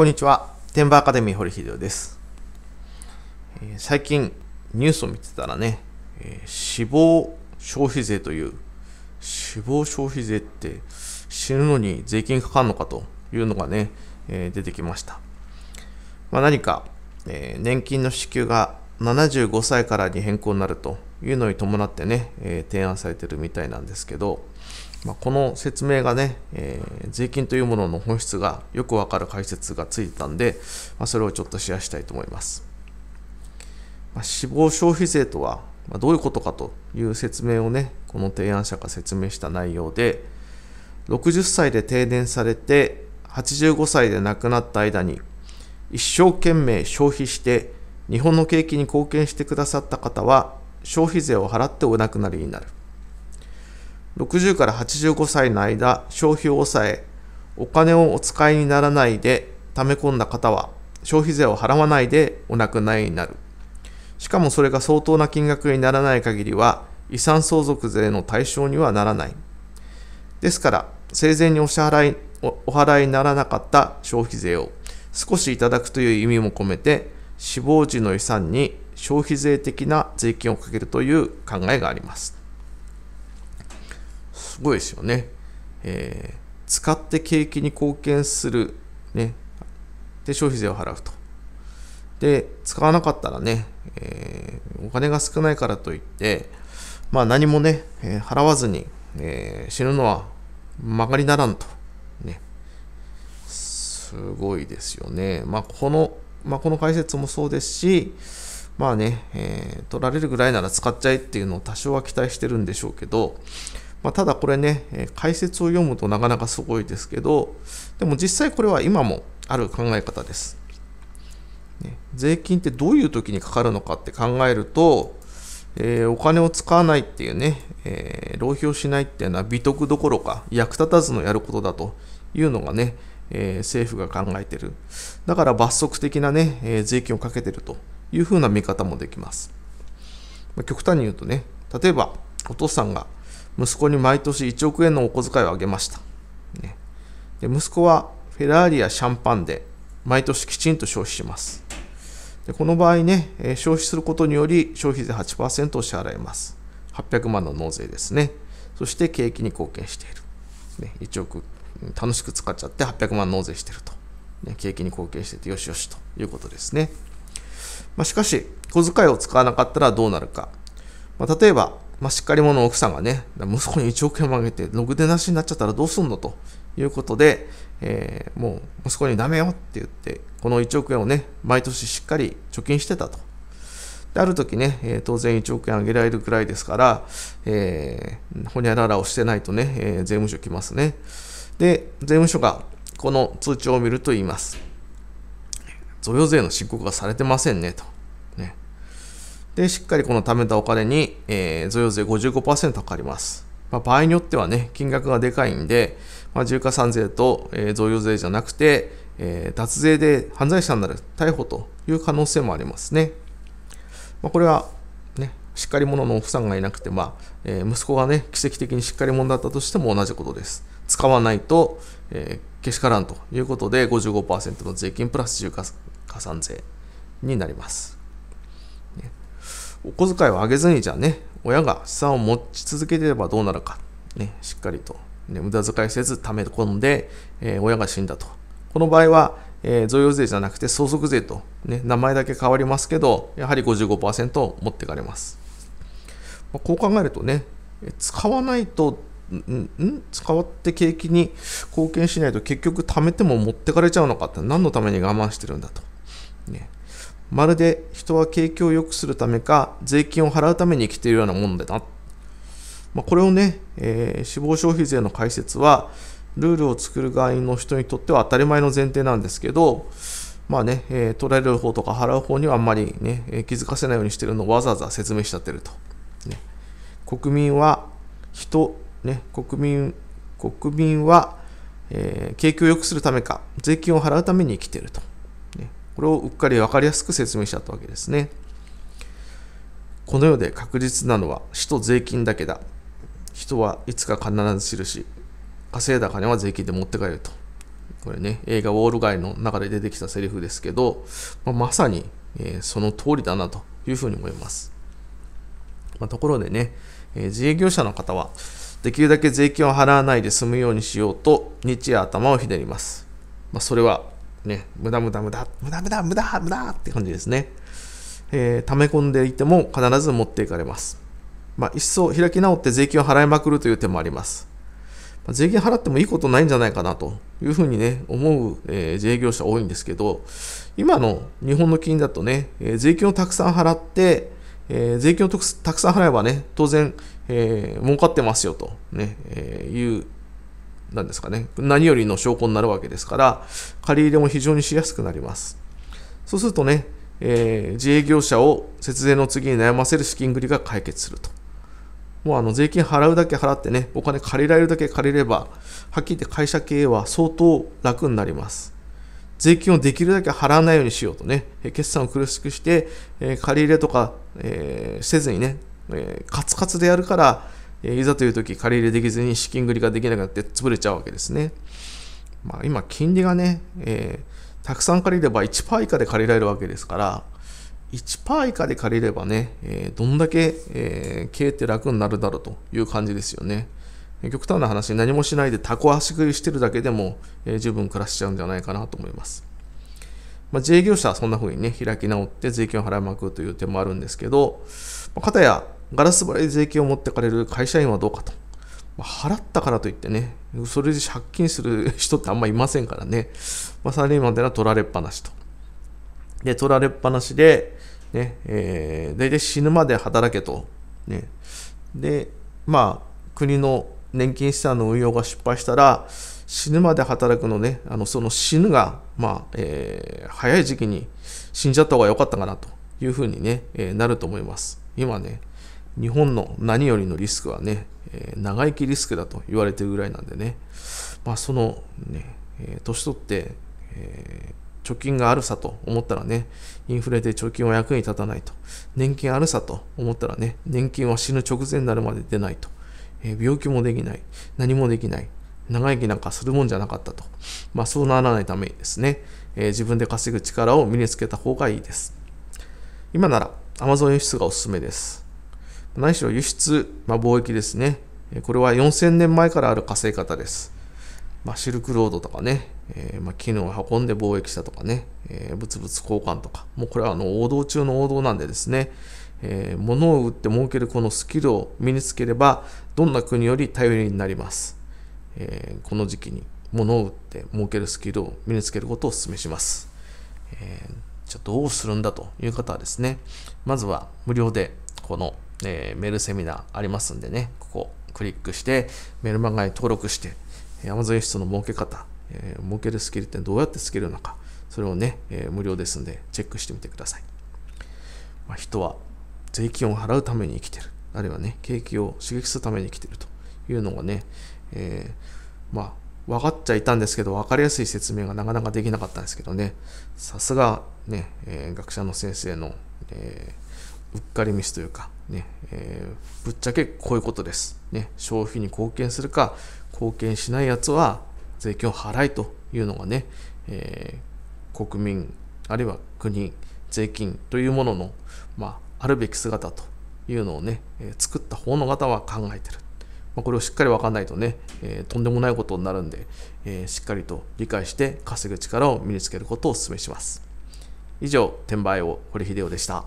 こんにちは。天馬アカデミー堀秀夫です、えー、最近ニュースを見てたらね、えー、死亡消費税という、死亡消費税って死ぬのに税金かかるのかというのがね、えー、出てきました。まあ、何か、え年金の支給が75歳からに変更になるというのに伴ってね、え提案されてるみたいなんですけど、まあ、この説明がね、えー、税金というものの本質がよくわかる解説がついたんで、まあ、それをちょっとシェアしたいと思います。まあ、死亡消費税とは、まどういうことかという説明をね、この提案者が説明した内容で、60歳で定年されて、85歳で亡くなった間に、一生懸命消費して、日本の景気に貢献してくださった方は、消費税を払ってお亡くなりになる。60から85歳の間消費を抑えお金をお使いにならないで貯め込んだ方は消費税を払わないでお亡くなりになるしかもそれが相当な金額にならない限りは遺産相続税の対象にはならないですから生前にお支払いお払いにならなかった消費税を少しいただくという意味も込めて死亡時の遺産に消費税的な税金をかけるという考えがありますすごいですよね。えー、使って景気に貢献する、ね、で消費税を払うと。で、使わなかったらね、えー、お金が少ないからといって、まあ何もね、えー、払わずに、えー、死ぬのは曲がりならんと。ね。すごいですよね。まあこの、まあこの解説もそうですし、まあね、え取られるぐらいなら使っちゃえっていうのを多少は期待してるんでしょうけど、まあ、ただこれね、解説を読むとなかなかすごいですけど、でも実際これは今もある考え方です。ね、税金ってどういう時にかかるのかって考えると、えー、お金を使わないっていうね、えー、浪費をしないっていうのは美徳どころか役立たずのやることだというのがね、えー、政府が考えてる。だから罰則的なね、え税金をかけてるというふうな見方もできます。まあ、極端に言うとね、例えばお父さんが息子に毎年1億円のお小遣いをあげました。ね、で息子はフェラーリやシャンパンで毎年きちんと消費します。でこの場合ね、え消費することにより消費税8%を支払います。800万の納税ですね。そして景気に貢献している。ね、1億楽しく使っちゃって800万納税してると。ね、景気に貢献しててよしよしということですね。まあ、しかし、小遣いを使わなかったらどうなるか。まあ、例えば、まあ、しっかり者の奥さんがね、息子に1億円もあげて、ろくでなしになっちゃったらどうすんのということで、えー、もう息子にダメよって言って、この1億円をね、毎年しっかり貯金してたと。である時ね、えー、当然1億円あげられるくらいですから、えー、ほにゃららをしてないとね、えー、税務署来ますね。で、税務署がこの通知を見ると言います。贈与税の申告がされてませんねと。で、しっかりこの貯めたお金に、えー、贈与税55%かかります。まあ、場合によってはね、金額がでかいんで、まあ、重加算税と、えー、贈与税じゃなくて、えー、脱税で犯罪者になる逮捕という可能性もありますね。まあ、これは、ね、しっかり者のお父さんがいなくて、まあえー、息子がね、奇跡的にしっかり者だったとしても同じことです。使わないと、えー、けしからんということで、55%の税金プラス重加算税になります。お小遣いを上げずにじゃあね、親が資産を持ち続けてればどうなるか、ね、しっかりと、ね、無駄遣いせず貯め込んで、えー、親が死んだと。この場合は、えー、贈与税じゃなくて相続税と、ね、名前だけ変わりますけど、やはり55%持ってかれます。まあ、こう考えるとね、使わないと、ん使って景気に貢献しないと結局貯めても持ってかれちゃうのかって何のために我慢してるんだと。ね、まるで人は景気を良くするためか税金を払うために生きているようなもんだな、まあ、これをね、えー、死亡消費税の解説はルールを作る側の人にとっては当たり前の前提なんですけどまあね、えー、取られる方とか払う方にはあんまりね、えー、気づかせないようにしてるのをわざわざ説明しちゃってると。ね、国民は人、ね、国民、国民は、えー、景気を良くするためか、税金を払うために生きてると。これをうっかり分かりやすく説明しちゃったわけですね。この世で確実なのは死と税金だけだ。人はいつか必ず知るし、稼いだ金は税金で持って帰ると。これね、映画ウォール街の中で出てきたセリフですけど、まあ、まさに、えー、その通りだなというふうに思います。まあ、ところでね、えー、自営業者の方は、できるだけ税金を払わないで済むようにしようと、日夜頭をひねります。まあ、それはね、無駄無駄無駄、無駄無駄無駄無駄って感じですね。えー、溜め込んでいても必ず持っていかれます。まあ、一層開き直って税金を払いまくるという手もあります。まあ、税金払ってもいいことないんじゃないかなというふうにね、思う、えー、自営業者多いんですけど、今の日本の金だとね、えー、税金をたくさん払って、えー、税金をたくさん払えばね、当然、えー、儲かってますよとね、えー、いう何ですかね、何よりの証拠になるわけですから、借り入れも非常にしやすくなります。そうするとね、えー、自営業者を節税の次に悩ませる資金繰りが解決すると。もうあの税金払うだけ払ってね、お金借りられるだけ借りれば、はっきり言って会社経営は相当楽になります。税金をできるだけ払わないようにしようとね、決算を苦しくして、えー、借り入れとか、えー、せずにね、えー、カツカツでやるから、えいざという時借り入れできずに資金繰りができなくなって潰れちゃうわけですね。まあ、今、金利がね、えー、たくさん借りれば1%以下で借りられるわけですから、1%以下で借りればね、えー、どんだけ、えー、経営って楽になるだろうという感じですよね。極端な話、何もしないでタコ足食いしてるだけでも、えー、十分暮らしちゃうんじゃないかなと思います。まあ、自営業者はそんな風にね、開き直って税金を払いまくるという手もあるんですけど、まあ、かたやガラス張りで税金を持ってかれる会社員はどうかと。まあ、払ったからといってね、それで借金する人ってあんまいませんからね、まあ、サラリーマンってのは取られっぱなしと。で、取られっぱなしで、ね、えー、大体死ぬまで働けと。ね、で、まあ、国の年金資産の運用が失敗したら、死ぬまで働くのね、あのその死ぬが、まあえー、早い時期に死んじゃった方が良かったかなというふうにね、ねえー、なると思います。今ね、日本の何よりのリスクはね、えー、長生きリスクだと言われてるぐらいなんでね、まあ、そのね、えー、年取って、えー、貯金があるさと思ったらね、インフレで貯金は役に立たないと、年金あるさと思ったらね、年金は死ぬ直前になるまで出ないと、え病気もできない、何もできない、長生きなんかするもんじゃなかったと、まあ、そうならないためにですね、え自分で稼ぐ力を身につけた方がいいです。今なら Amazon 輸出がおすすめです。何しろ輸出、まあ、貿易ですね。これは4000年前からある稼ぎ方です。まあ、シルクロードとかね、えー、まあ、絹を運んで貿易したとかね、えー、物々交換とか、もうこれはあの王道中の王道なんでですね、えー、物を売って儲けるこのスキルを身につければ、どんな国より頼りになります。えー、この時期に物を売って儲けるスキルを身につけることをお勧めします。えー、じゃあどうするんだという方はですね、まずは無料でこのえー、メールセミナーありますんでね、ここクリックして、メルマガに登録して、Amazon 室の儲け方、えー、儲けるスキルってどうやってつけるのか、それをね、えー、無料ですんで、チェックしてみてください。まあ、人は税金を払うために生きてる。あるいはね、景気を刺激するために生きてるというのがね、えー、まあ、分かっちゃいたんですけど、分かりやすい説明がなかなかできなかったんですけどね、さすがね、えー、学者の先生の、えー、うっかりミスというか、ねえー、ぶっちゃけこういうことです、ね、消費に貢献するか貢献しないやつは税金を払いというのがね、えー、国民あるいは国税金というものの、まあ、あるべき姿というのをね、えー、作った方の方は考えてる、まあ、これをしっかり分かんないとね、えとんでもないことになるんで、えしっかりと理解して稼ぐ力を身につけることをお勧めします以上転売を堀秀夫でした